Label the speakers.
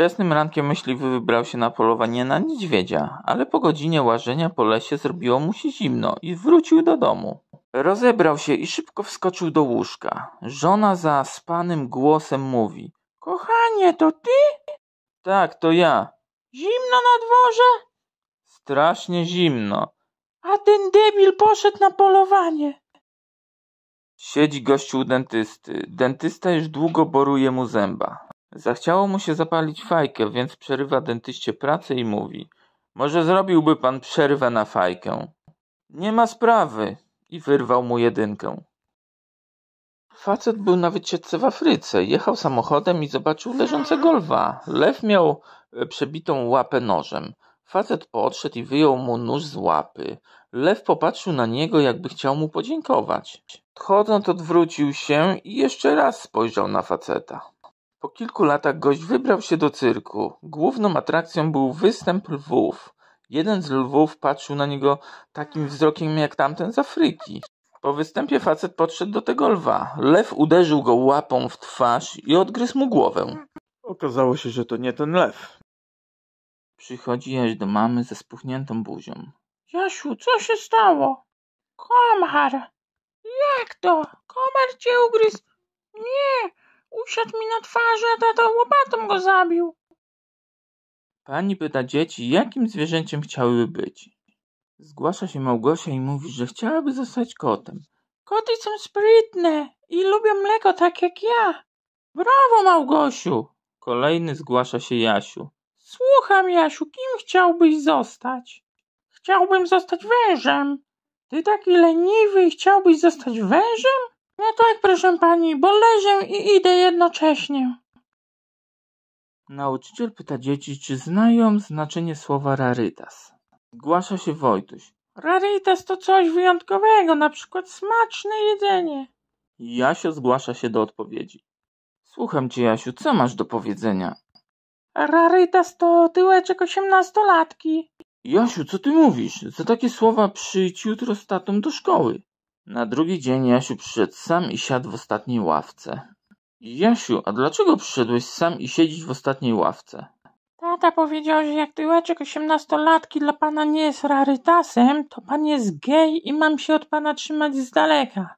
Speaker 1: Wczesnym rankiem myśliwy wybrał się na polowanie na niedźwiedzia, ale po godzinie łażenia po lesie zrobiło mu się zimno i wrócił do domu. Rozebrał się i szybko wskoczył do łóżka. Żona za spanym głosem mówi:
Speaker 2: Kochanie, to ty?
Speaker 1: Tak, to ja.
Speaker 2: Zimno na dworze?
Speaker 1: Strasznie zimno.
Speaker 2: A ten debil poszedł na polowanie.
Speaker 1: Siedzi gościu u dentysty. Dentysta już długo boruje mu zęba. Zachciało mu się zapalić fajkę, więc przerywa dentyście pracę i mówi: Może zrobiłby pan przerwę na fajkę? Nie ma sprawy! I wyrwał mu jedynkę. Facet był na wycieczce w Afryce. Jechał samochodem i zobaczył leżącego lwa. Lew miał e, przebitą łapę nożem. Facet podszedł i wyjął mu nóż z łapy. Lew popatrzył na niego, jakby chciał mu podziękować. Odchodząc, odwrócił się i jeszcze raz spojrzał na faceta. Po kilku latach gość wybrał się do cyrku. Główną atrakcją był występ lwów. Jeden z lwów patrzył na niego takim wzrokiem jak tamten z Afryki. Po występie facet podszedł do tego lwa. Lew uderzył go łapą w twarz i odgryzł mu głowę. Okazało się, że to nie ten lew. Przychodzi Jaś do mamy ze spuchniętą buzią.
Speaker 2: Jasiu, co się stało? Komar! Jak to? Komar cię ugryzł? Nie, Usiadł mi na twarzy, a tato łopatą go zabił.
Speaker 1: Pani pyta dzieci, jakim zwierzęciem chciałyby być. Zgłasza się Małgosia i mówi, że chciałaby zostać kotem.
Speaker 2: Koty są sprytne i lubią mleko tak jak ja. Brawo, Małgosiu!
Speaker 1: Kolejny zgłasza się Jasiu.
Speaker 2: Słucham, Jasiu, kim chciałbyś zostać? Chciałbym zostać wężem. Ty taki leniwy i chciałbyś zostać wężem? — No tak, proszę pani, bo leżę i idę jednocześnie.
Speaker 1: Nauczyciel pyta dzieci, czy znają znaczenie słowa rarytas. Głasza się Wojtuś.
Speaker 2: Rarytas to coś wyjątkowego, na przykład smaczne jedzenie.
Speaker 1: Jasio zgłasza się do odpowiedzi. Słucham cię, Jasiu, co masz do powiedzenia? Rarytas to tyłeczek osiemnastolatki. Jasiu, co ty mówisz? Za takie słowa przyjdź jutro z tatą do szkoły. "Na drugi dzień Jasiu przyszedł sam i siadł w ostatniej ławce." „Jasiu, a dlaczego przyszedłeś sam i siedzieć w ostatniej ławce?"
Speaker 2: Tata powiedział, że jak tyłeczek osiemnastolatki dla pana nie jest rarytasem, to pan jest gej i mam się od pana trzymać z daleka.